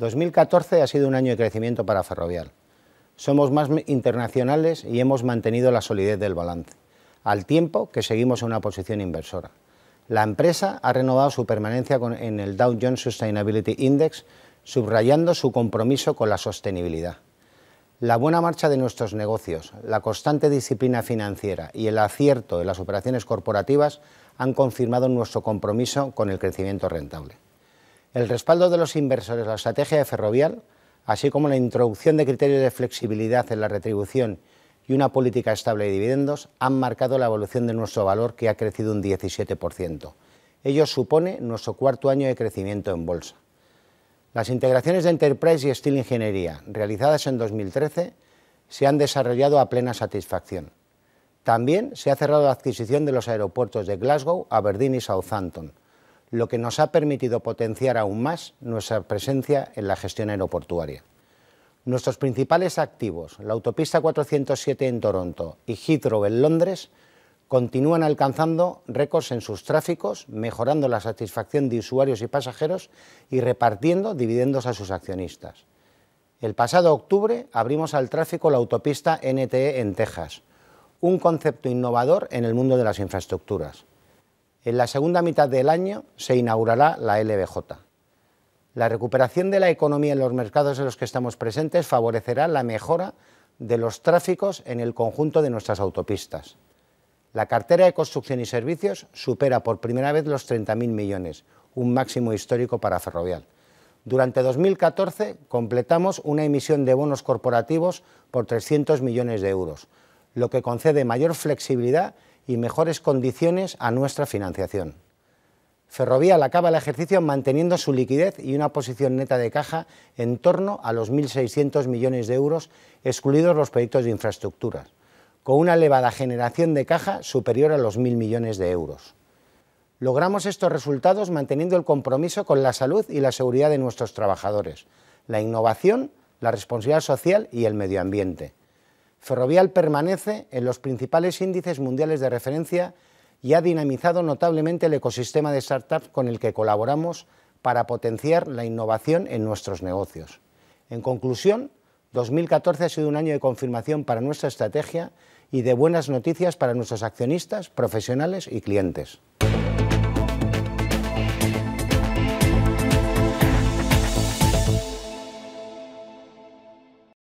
2014 ha sido un año de crecimiento para Ferrovial. Somos más internacionales y hemos mantenido la solidez del balance, al tiempo que seguimos en una posición inversora. La empresa ha renovado su permanencia en el Dow Jones Sustainability Index, subrayando su compromiso con la sostenibilidad. La buena marcha de nuestros negocios, la constante disciplina financiera y el acierto de las operaciones corporativas han confirmado nuestro compromiso con el crecimiento rentable el respaldo de los inversores a la estrategia de Ferrovial, así como la introducción de criterios de flexibilidad en la retribución y una política estable de dividendos, han marcado la evolución de nuestro valor, que ha crecido un 17%. Ello supone nuestro cuarto año de crecimiento en bolsa. Las integraciones de Enterprise y Steel Ingeniería, realizadas en 2013, se han desarrollado a plena satisfacción. También se ha cerrado la adquisición de los aeropuertos de Glasgow, Aberdeen y Southampton, lo que nos ha permitido potenciar aún más nuestra presencia en la gestión aeroportuaria. Nuestros principales activos, la autopista 407 en Toronto y Heathrow en Londres, continúan alcanzando récords en sus tráficos, mejorando la satisfacción de usuarios y pasajeros y repartiendo dividendos a sus accionistas. El pasado octubre abrimos al tráfico la autopista NTE en Texas, un concepto innovador en el mundo de las infraestructuras. En la segunda mitad del año se inaugurará la LBJ. La recuperación de la economía en los mercados en los que estamos presentes favorecerá la mejora de los tráficos en el conjunto de nuestras autopistas. La cartera de construcción y servicios supera por primera vez los 30.000 millones, un máximo histórico para Ferrovial. Durante 2014 completamos una emisión de bonos corporativos por 300 millones de euros, lo que concede mayor flexibilidad y mejores condiciones a nuestra financiación. Ferrovial acaba el ejercicio manteniendo su liquidez y una posición neta de caja en torno a los 1.600 millones de euros, excluidos los proyectos de infraestructuras, con una elevada generación de caja superior a los 1.000 millones de euros. Logramos estos resultados manteniendo el compromiso con la salud y la seguridad de nuestros trabajadores, la innovación, la responsabilidad social y el medio ambiente. Ferrovial permanece en los principales índices mundiales de referencia y ha dinamizado notablemente el ecosistema de startups con el que colaboramos para potenciar la innovación en nuestros negocios. En conclusión, 2014 ha sido un año de confirmación para nuestra estrategia y de buenas noticias para nuestros accionistas, profesionales y clientes.